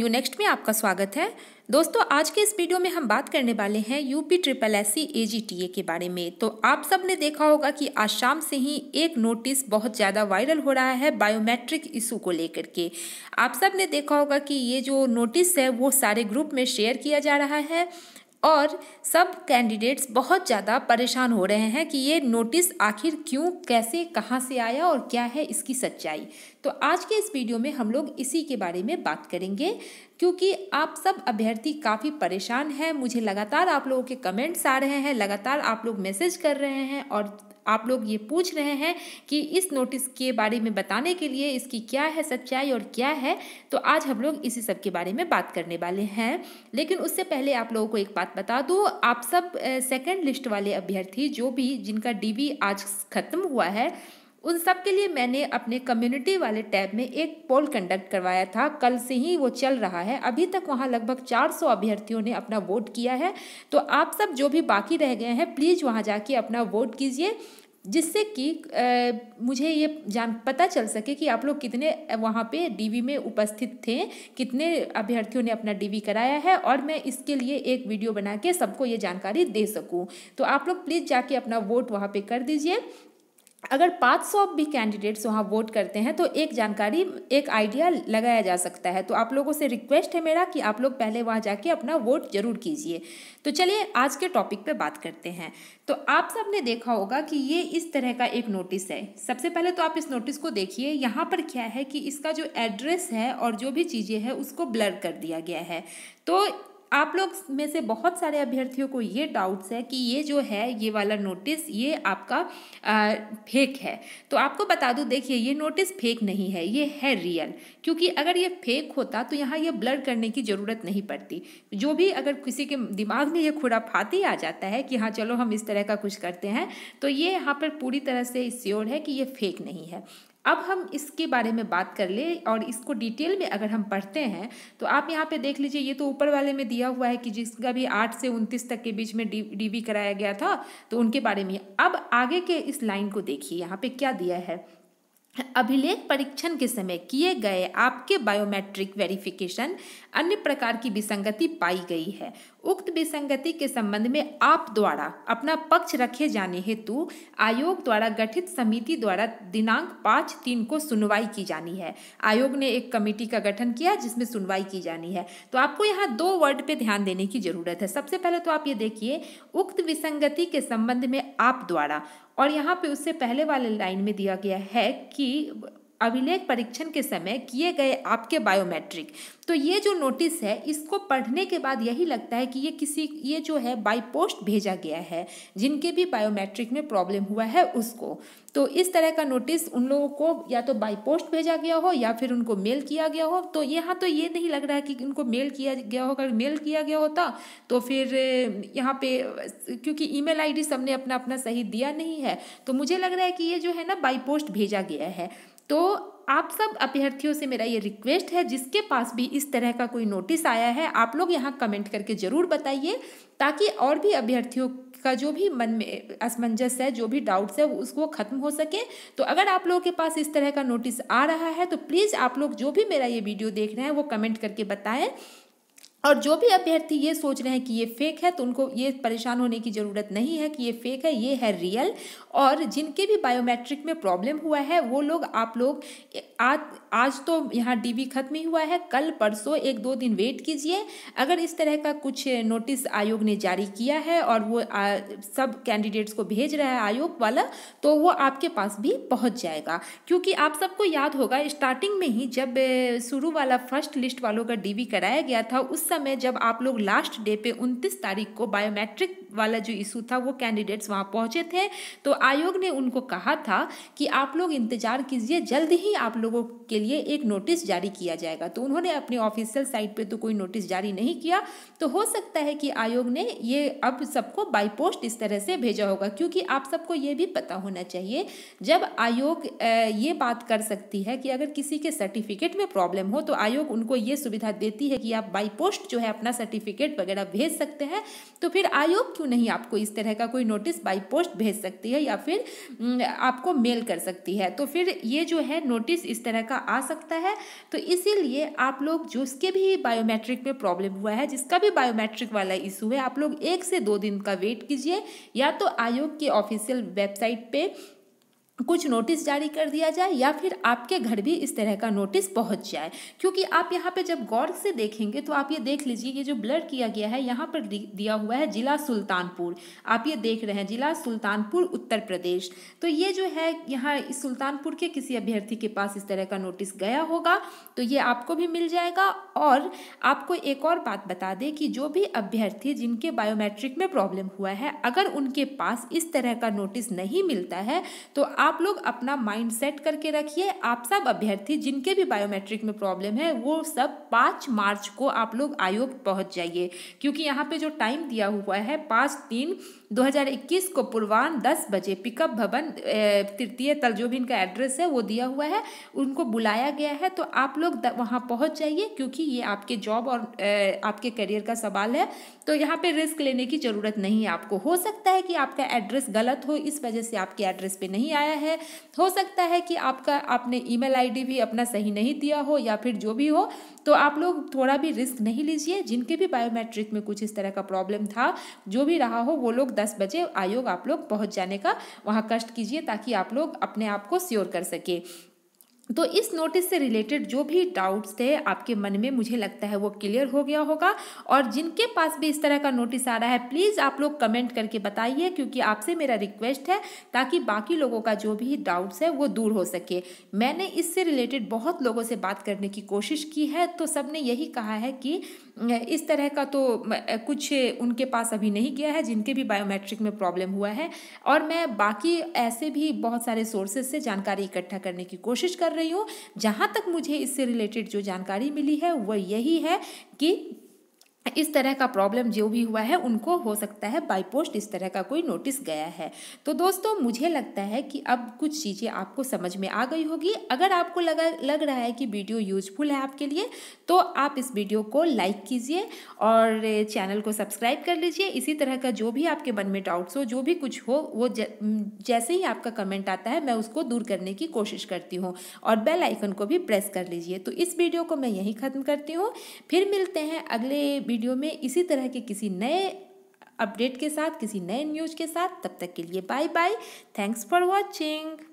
you next में आपका स्वागत है दोस्तों आज के इस वीडियो में हम बात करने वाले हैं UP triple S C A G T A के बारे में तो आप सब ने देखा होगा कि आज शाम से ही एक नोटिस बहुत ज़्यादा वायरल हो रहा है बायोमेट्रिक इशू को लेकर के आप सब ने देखा होगा कि ये जो नोटिस है वो सारे ग्रुप में शेयर किया जा रहा है और सब कैंडिडेट्स बहुत ज़्यादा परेशान हो रहे हैं कि ये नोटिस आखिर क्यों कैसे कहाँ से आया और क्या है इसकी सच्चाई तो आज के इस वीडियो में हम लोग इसी के बारे में बात करेंगे क्योंकि आप सब अभ्यर्थी काफ़ी परेशान हैं मुझे लगातार आप लोगों के कमेंट्स आ रहे हैं लगातार आप लोग मैसेज कर रहे हैं और आप लोग ये पूछ रहे हैं कि इस नोटिस के बारे में बताने के लिए इसकी क्या है सच्चाई और क्या है तो आज हम लोग इसी सब के बारे में बात करने वाले हैं लेकिन उससे पहले आप लोगों को एक बात बता दूँ आप सब सेकेंड लिस्ट वाले अभ्यर्थी जो भी जिनका डी आज खत्म हुआ है उन सब के लिए मैंने अपने कम्युनिटी वाले टैब में एक पोल कंडक्ट करवाया था कल से ही वो चल रहा है अभी तक वहाँ लगभग 400 अभ्यर्थियों ने अपना वोट किया है तो आप सब जो भी बाकी रह गए हैं प्लीज़ वहाँ जाके अपना वोट कीजिए जिससे कि मुझे ये जान पता चल सके कि आप लोग कितने वहाँ पे डीवी में उपस्थित थे कितने अभ्यर्थियों ने अपना डीवी कराया है और मैं इसके लिए एक वीडियो बना के सबको ये जानकारी दे सकूँ तो आप लोग प्लीज़ जाके अपना वोट वहाँ पे कर दीजिए अगर 500 भी कैंडिडेट्स वहाँ वोट करते हैं तो एक जानकारी एक आइडिया लगाया जा सकता है तो आप लोगों से रिक्वेस्ट है मेरा कि आप लोग पहले वहाँ जाके अपना वोट जरूर कीजिए तो चलिए आज के टॉपिक पे बात करते हैं तो आप सबने देखा होगा कि ये इस तरह का एक नोटिस है सबसे पहले तो आप इस नोटिस को देखिए यहाँ पर क्या है कि इसका जो एड्रेस है और जो भी चीज़ें हैं उसको ब्लर कर दिया गया है तो आप लोग में से बहुत सारे अभ्यर्थियों को ये डाउट्स है कि ये जो है ये वाला नोटिस ये आपका आ, फेक है तो आपको बता दूँ देखिए ये नोटिस फेक नहीं है ये है रियल क्योंकि अगर ये फेक होता तो यहाँ ये ब्लर करने की ज़रूरत नहीं पड़ती जो भी अगर किसी के दिमाग में ये खुरा फाती आ जाता है कि हाँ चलो हम इस तरह का कुछ करते हैं तो ये यहाँ पर पूरी तरह से श्योर है कि ये फेक नहीं है अब हम इसके बारे में बात कर ले और इसको डिटेल में अगर हम पढ़ते हैं तो आप यहाँ पे देख लीजिए ये तो ऊपर वाले में दिया हुआ है कि जिसका भी आठ से उनतीस तक के बीच में डी डी कराया गया था तो उनके बारे में अब आगे के इस लाइन को देखिए यहाँ पे क्या दिया है अभिलेख परीक्षण के समय किए गए आपके बायोमेट्रिक वेरिफिकेशन अन्य प्रकार की विसंगति पाई गई है उक्त विसंगति के संबंध में आप द्वारा अपना पक्ष रखे जाने हेतु आयोग द्वारा गठित समिति द्वारा दिनांक पाँच तीन को सुनवाई की जानी है आयोग ने एक कमेटी का गठन किया जिसमें सुनवाई की जानी है तो आपको यहाँ दो वर्ड पे ध्यान देने की जरूरत है सबसे पहले तो आप ये देखिए उक्त विसंगति के संबंध में आप द्वारा और यहाँ पे उससे पहले वाले लाइन में दिया गया है कि अभिलेख परीक्षण के समय किए गए आपके बायोमेट्रिक तो ये जो नोटिस है इसको पढ़ने के बाद यही लगता है कि ये किसी ये जो है बाई पोस्ट भेजा गया है जिनके भी बायोमेट्रिक में प्रॉब्लम हुआ है उसको तो इस तरह का नोटिस उन लोगों को या तो बाई पोस्ट भेजा गया हो या फिर उनको मेल किया गया हो तो यहाँ तो ये नहीं लग रहा है कि उनको मेल किया गया हो अगर मेल किया गया होता तो फिर यहाँ पे क्योंकि ईमेल आईडी सबने अपना अपना सही दिया नहीं है तो मुझे लग रहा है कि ये जो है ना बाई पोस्ट भेजा गया है तो आप सब अभ्यर्थियों से मेरा ये रिक्वेस्ट है जिसके पास भी इस तरह का कोई नोटिस आया है आप लोग यहाँ कमेंट करके ज़रूर बताइए ताकि और भी अभ्यर्थियों का जो भी मन में असमंजस है जो भी डाउट्स है उसको ख़त्म हो सके तो अगर आप लोगों के पास इस तरह का नोटिस आ रहा है तो प्लीज़ आप लोग जो भी मेरा ये वीडियो देख रहे हैं वो कमेंट करके बताएं और जो भी अभ्यर्थी ये सोच रहे हैं कि ये फेक है तो उनको ये परेशान होने की ज़रूरत नहीं है कि ये फेक है ये है रियल और जिनके भी बायोमेट्रिक में प्रॉब्लम हुआ है वो लोग आप लोग आज आज तो यहाँ डीबी खत्म ही हुआ है कल परसों एक दो दिन वेट कीजिए अगर इस तरह का कुछ नोटिस आयोग ने जारी किया है और वो आ, सब कैंडिडेट्स को भेज रहा है आयोग वाला तो वो आपके पास भी पहुँच जाएगा क्योंकि आप सबको याद होगा स्टार्टिंग में ही जब शुरू वाला फर्स्ट लिस्ट वालों का डी कराया गया था उस समय जब आप लोग लास्ट डे पे 29 तारीख को बायोमेट्रिक वाला जो इशू था वो कैंडिडेट्स वहाँ पहुँचे थे तो आयोग ने उनको कहा था कि आप लोग इंतज़ार कीजिए जल्द ही आप लोगों के लिए एक नोटिस जारी किया जाएगा तो उन्होंने अपने ऑफिशियल साइट पे तो कोई नोटिस जारी नहीं किया तो हो सकता है कि आयोग ने ये अब सबको बाई पोस्ट इस तरह से भेजा होगा क्योंकि आप सबको ये भी पता होना चाहिए जब आयोग ये बात कर सकती है कि अगर किसी के सर्टिफिकेट में प्रॉब्लम हो तो आयोग उनको ये सुविधा देती है कि आप बाई पोस्ट जो है अपना सर्टिफिकेट वगैरह भेज सकते हैं तो फिर आयोग क्यों नहीं आपको इस तरह का कोई नोटिस बाई पोस्ट भेज सकती है या फिर आपको मेल कर सकती है तो फिर ये जो है नोटिस इस तरह का आ सकता है तो इसीलिए आप लोग जो उसके भी बायोमेट्रिक में प्रॉब्लम हुआ है जिसका भी बायोमेट्रिक वाला इशू है आप लोग एक से दो दिन का वेट कीजिए या तो आयोग के ऑफिशियल वेबसाइट पे कुछ नोटिस जारी कर दिया जाए या फिर आपके घर भी इस तरह का नोटिस पहुंच जाए क्योंकि आप यहाँ पे जब गौर से देखेंगे तो आप ये देख लीजिए ये जो ब्लर किया गया है यहाँ पर दिया हुआ है जिला सुल्तानपुर आप ये देख रहे हैं जिला सुल्तानपुर उत्तर प्रदेश तो ये जो है यहाँ सुल्तानपुर के किसी अभ्यर्थी के पास इस तरह का नोटिस गया होगा तो ये आपको भी मिल जाएगा और आपको एक और बात बता दें कि जो भी अभ्यर्थी जिनके बायोमेट्रिक में प्रॉब्लम हुआ है अगर उनके पास इस तरह का नोटिस नहीं मिलता है तो आप आप लोग अपना माइंड सेट करके रखिए आप सब अभ्यर्थी जिनके भी बायोमेट्रिक में प्रॉब्लम है वो सब पाँच मार्च को आप लोग आयोग पहुँच जाइए क्योंकि यहाँ पर जो टाइम दिया हुआ है पाँच तीन 2021 को पूर्वान्ह दस बजे पिकअप भवन तृतीय तल जो भी इनका एड्रेस है वो दिया हुआ है उनको बुलाया गया है तो आप लोग वहाँ पहुँच जाइए क्योंकि ये आपके जॉब और आपके करियर का सवाल है तो यहाँ पे रिस्क लेने की ज़रूरत नहीं है आपको हो सकता है कि आपका एड्रेस गलत हो इस वजह से आपके एड्रेस पे नहीं आया है हो सकता है कि आपका आपने ईमेल आईडी भी अपना सही नहीं दिया हो या फिर जो भी हो तो आप लोग थोड़ा भी रिस्क नहीं लीजिए जिनके भी बायोमेट्रिक में कुछ इस तरह का प्रॉब्लम था जो भी रहा हो वो लोग दस बजे आयोग आप लोग पहुँच जाने का वहाँ कष्ट कीजिए ताकि आप लोग अपने आप को श्योर कर सके तो इस नोटिस से रिलेटेड जो भी डाउट्स थे आपके मन में मुझे लगता है वो क्लियर हो गया होगा और जिनके पास भी इस तरह का नोटिस आ रहा है प्लीज़ आप लोग कमेंट करके बताइए क्योंकि आपसे मेरा रिक्वेस्ट है ताकि बाकी लोगों का जो भी डाउट्स है वो दूर हो सके मैंने इससे रिलेटेड बहुत लोगों से बात करने की कोशिश की है तो सब ने यही कहा है कि इस तरह का तो कुछ उनके पास अभी नहीं गया है जिनके भी बायोमेट्रिक में प्रॉब्लम हुआ है और मैं बाकी ऐसे भी बहुत सारे सोर्सेज से जानकारी इकट्ठा करने की कोशिश कर रही रही हूँ जहाँ तक मुझे इससे रिलेटेड जो जानकारी मिली है वह यही है कि इस तरह का प्रॉब्लम जो भी हुआ है उनको हो सकता है बाई पोस्ट इस तरह का कोई नोटिस गया है तो दोस्तों मुझे लगता है कि अब कुछ चीज़ें आपको समझ में आ गई होगी अगर आपको लगा लग रहा है कि वीडियो यूजफुल है आपके लिए तो आप इस वीडियो को लाइक कीजिए और चैनल को सब्सक्राइब कर लीजिए इसी तरह का जो भी आपके मन में डाउट्स हो जो भी कुछ हो वो जैसे ही आपका कमेंट आता है मैं उसको दूर करने की कोशिश करती हूँ और बेल आइकन को भी प्रेस कर लीजिए तो इस वीडियो को मैं यहीं ख़त्म करती हूँ फिर मिलते हैं अगले वीडियो में इसी तरह के किसी नए अपडेट के साथ किसी नए न्यूज़ के साथ तब तक के लिए bye bye thanks for watching